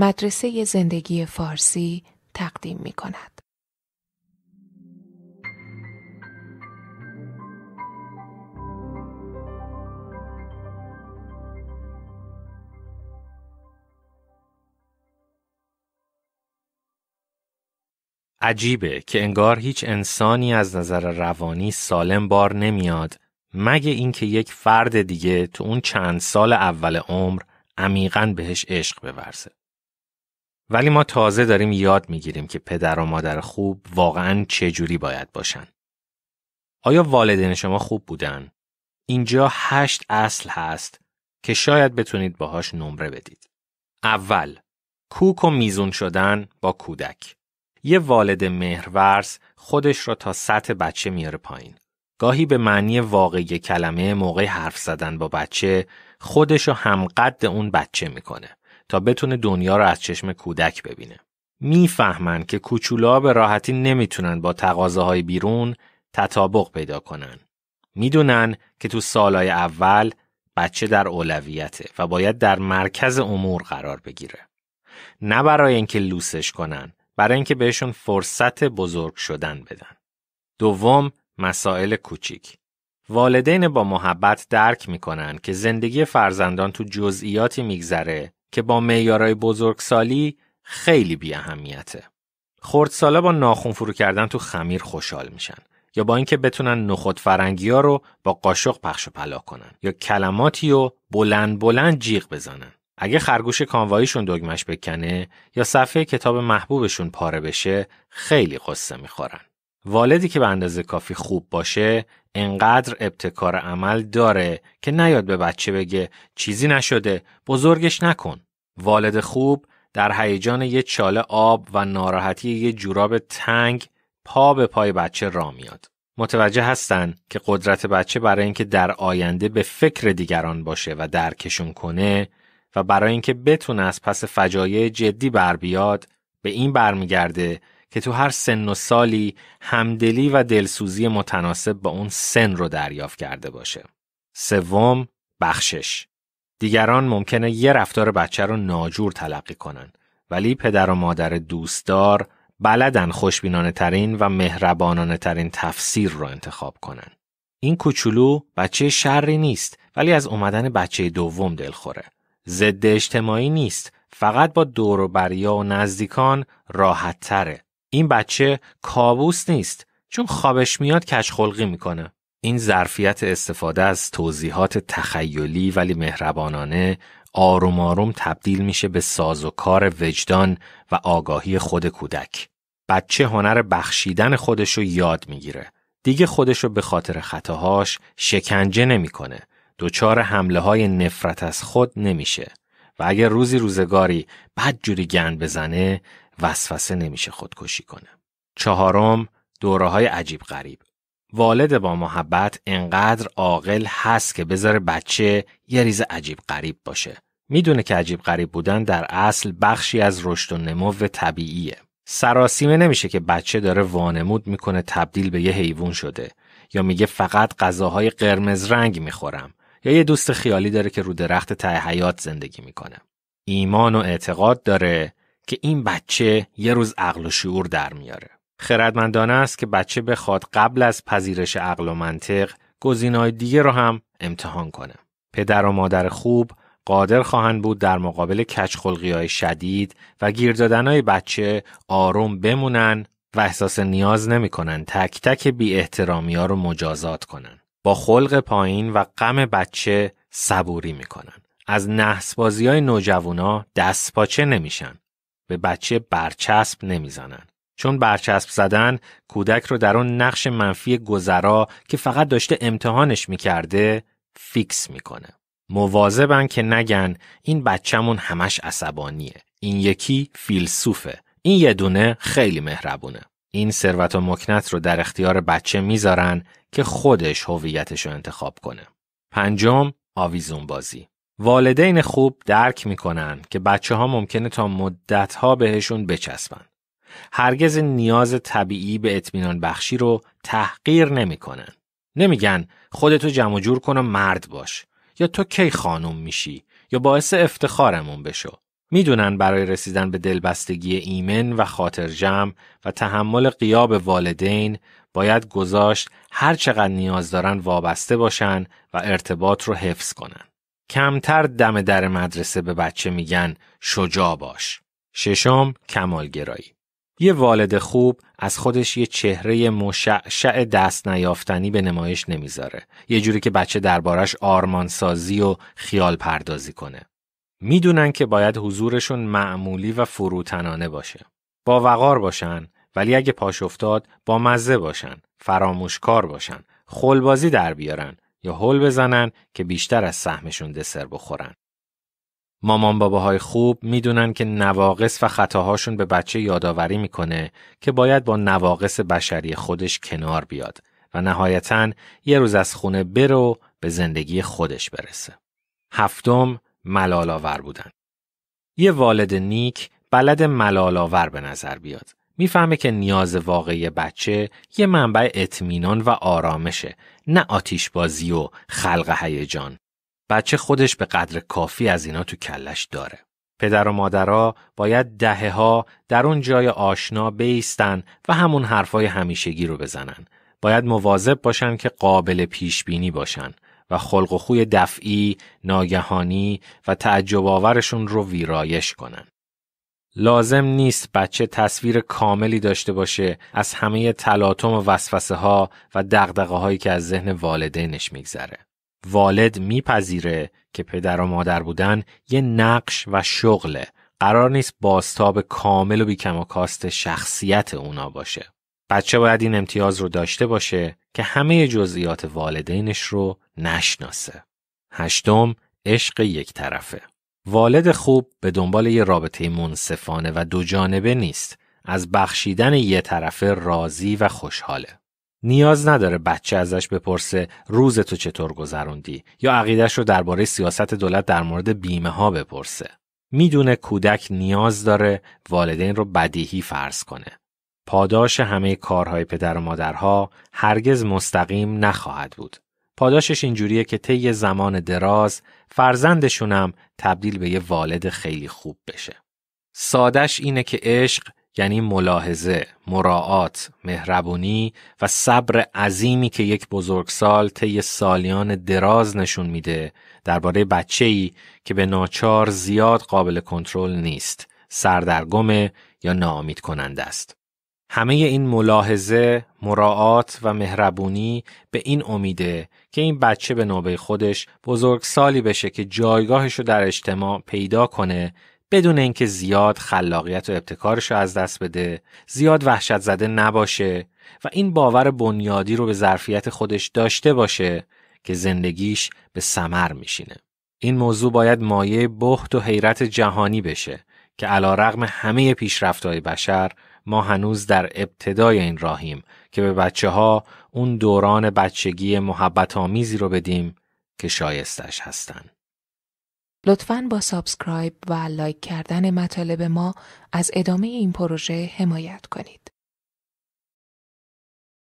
مدرسه زندگی فارسی تقدیم می کند. عجیبه که انگار هیچ انسانی از نظر روانی سالم بار نمیاد مگه اینکه یک فرد دیگه تو اون چند سال اول عمر عمیقا بهش عشق بورزه. ولی ما تازه داریم یاد میگیریم که پدر و مادر خوب واقعا چجوری باید باشن. آیا والدین شما خوب بودن؟ اینجا هشت اصل هست که شاید بتونید باهاش نمره بدید. اول، کوک و میزون شدن با کودک. یه والد مهرورس خودش را تا سطح بچه میاره پایین. گاهی به معنی واقعی کلمه موقع حرف زدن با بچه خودش رو همقد اون بچه میکنه. تا بتونه دنیا رو از چشم کودک ببینه. میفهمن که کوچولا به راحتی نمیتونن با تقاضاهای بیرون تطابق پیدا کنن. میدونن که تو سالهای اول بچه در اولویته و باید در مرکز امور قرار بگیره. نه برای اینکه لوسش کنن، برای اینکه بهشون فرصت بزرگ شدن بدن. دوم، مسائل کوچیک. والدین با محبت درک میکنن که زندگی فرزندان تو جزئیاتی میگذره که با بزرگ سالی خیلی بی اهمیته. سالا با ناخون فرو کردن تو خمیر خوشحال میشن یا با اینکه بتونن نخود فرنگی ها رو با قاشق پخش و پلا کنن یا کلماتی رو بلند بلند جیغ بزنن. اگه خرگوش کانواییشون دگمش بکنه یا صفحه کتاب محبوبشون پاره بشه خیلی قصه میخورن. والدی که به اندازه کافی خوب باشه انقدر ابتکار عمل داره که نیاد به بچه بگه چیزی نشده بزرگش نکن. والد خوب در هیجان یه چاله آب و ناراحتی یه جوراب تنگ پا به پای بچه را میاد. متوجه هستن که قدرت بچه برای اینکه در آینده به فکر دیگران باشه و درکشون کنه و برای اینکه بتونه از پس فجایع جدی بر بیاد به این برمیگرده که تو هر سن و سالی همدلی و دلسوزی متناسب با اون سن رو دریافت کرده باشه. سوم، بخشش. دیگران ممکنه یه رفتار بچه رو ناجور تلقی کنن ولی پدر و مادر دوستدار بلدن خوشبینانه ترین و مهربانانه ترین تفسیر رو انتخاب کنن. این کوچولو بچه شری نیست ولی از اومدن بچه دوم دلخوره. ضد اجتماعی نیست فقط با دور و بریا و نزدیکان راحت تره این بچه کابوس نیست چون خوابش میاد کشخلقی میکنه. این ظرفیت استفاده از توضیحات تخیلی ولی مهربانانه آروم آروم تبدیل میشه به ساز و کار وجدان و آگاهی خود کودک. بچه هنر بخشیدن خودش رو یاد میگیره. دیگه خودش رو به خاطر خطاهاش شکنجه نمیکنه. دچار حمله های نفرت از خود نمیشه. و اگر روزی روزگاری بدجوری گند بزنه وسوسه نمیشه خودکشی کنه. چهارم دوره های عجیب غریب. والد با محبت انقدر عاقل هست که بذاره بچه یه ریز عجیب غریب باشه. میدونه که عجیب غریب بودن در اصل بخشی از رشد و نمو طبیعیه. سراسیمه نمیشه که بچه داره وانمود میکنه تبدیل به یه حیوان شده یا میگه فقط غذاهای قرمز رنگ میخورم یا یه دوست خیالی داره که رو درخت ته حیات زندگی میکنه. ایمان و اعتقاد داره که این بچه یه روز عقل و شعور در میاره. خردمندانه است که بچه بخواد قبل از پذیرش عقل و منطق گزینای دیگه رو هم امتحان کنه. پدر و مادر خوب قادر خواهند بود در مقابل کچخلقی های شدید و گیر دادن بچه آروم بمونن و احساس نیاز نمی کنن تک تک بی ها رو مجازات کنن. با خلق پایین و غم بچه صبوری کنن از بازی های نوجوانا دست پاچه نمیشن. به بچه برچسب نمیزنن. چون برچسب زدن کودک رو در اون نقش منفی گذرا که فقط داشته امتحانش میکرده فیکس میکنه. مواظبن که نگن این بچهمون همش عصبانیه. این یکی فیلسوفه. این یه دونه خیلی مهربونه. این ثروت و مکنت رو در اختیار بچه میذارن که خودش هویتش رو انتخاب کنه. پنجم آویزون بازی والدین خوب درک میکنن که بچه ها ممکنه تا مدت بهشون بچسبن. هرگز نیاز طبیعی به اطمینان بخشی رو تحقیر نمیکنن. نمیگن خودتو جمع جور کن و مرد باش یا تو کی خانم میشی یا باعث افتخارمون بشو. میدونن برای رسیدن به دلبستگی ایمن و خاطر جمع و تحمل قیاب والدین باید گذاشت هر چقدر نیاز دارن وابسته باشن و ارتباط رو حفظ کنن. کمتر دم در مدرسه به بچه میگن شجاع باش. ششم کمالگرایی. یه والد خوب از خودش یه چهره مشعشع دست نیافتنی به نمایش نمیذاره. یه جوری که بچه دربارش آرمانسازی و خیال پردازی کنه. میدونن که باید حضورشون معمولی و فروتنانه باشه. با وقار باشن ولی اگه پاش افتاد با مزه باشن، فراموشکار باشن، خلبازی در بیارن، یا هول بزنن که بیشتر از سهمشون دسر بخورن. مامان باباهای خوب میدونن که نواقص و خطاهاشون به بچه یادآوری میکنه که باید با نواقص بشری خودش کنار بیاد و نهایتا یه روز از خونه برو به زندگی خودش برسه. هفتم ملالاور بودن. یه والد نیک بلد ملالاور به نظر بیاد. میفهمه که نیاز واقعی بچه یه منبع اطمینان و آرامشه نه آتیش بازی و خلق هیجان بچه خودش به قدر کافی از اینا تو کلش داره پدر و مادرها باید دهه ها در اون جای آشنا بیستن و همون حرفای همیشگی رو بزنن باید مواظب باشن که قابل پیش بینی باشن و خلق و خوی دفعی، ناگهانی و تعجب آورشون رو ویرایش کنن. لازم نیست بچه تصویر کاملی داشته باشه از همه تلاطم و وسوسه ها و دقدقه هایی که از ذهن والدینش میگذره. والد میپذیره که پدر و مادر بودن یه نقش و شغله. قرار نیست باستاب کامل و بیکم و کاست شخصیت اونا باشه. بچه باید این امتیاز رو داشته باشه که همه جزئیات والدینش رو نشناسه. هشتم عشق یک طرفه. والد خوب به دنبال یه رابطه منصفانه و دو جانبه نیست. از بخشیدن یه طرف راضی و خوشحاله. نیاز نداره بچه ازش بپرسه روز تو چطور گذروندی یا عقیدش رو درباره سیاست دولت در مورد بیمه ها بپرسه. میدونه کودک نیاز داره والدین رو بدیهی فرض کنه. پاداش همه کارهای پدر و مادرها هرگز مستقیم نخواهد بود. پاداشش اینجوریه که طی زمان دراز فرزندشونم تبدیل به یه والد خیلی خوب بشه. سادش اینه که عشق یعنی ملاحظه، مراعات، مهربونی و صبر عظیمی که یک بزرگسال طی سالیان دراز نشون میده درباره بچه‌ای که به ناچار زیاد قابل کنترل نیست، سردرگم یا ناامید کننده است. همه این ملاحظه، مراعات و مهربونی به این امیده که این بچه به نوبه خودش بزرگ سالی بشه که جایگاهش رو در اجتماع پیدا کنه بدون اینکه زیاد خلاقیت و ابتکارش رو از دست بده، زیاد وحشت زده نباشه و این باور بنیادی رو به ظرفیت خودش داشته باشه که زندگیش به سمر میشینه. این موضوع باید مایه بخت و حیرت جهانی بشه که علا رغم همه پیشرفتهای بشر ما هنوز در ابتدای این راهیم که به بچه ها اون دوران بچگی محبت آمیزی رو بدیم که شایستش هستن. لطفاً با سابسکرایب و لایک کردن مطالب ما از ادامه این پروژه حمایت کنید.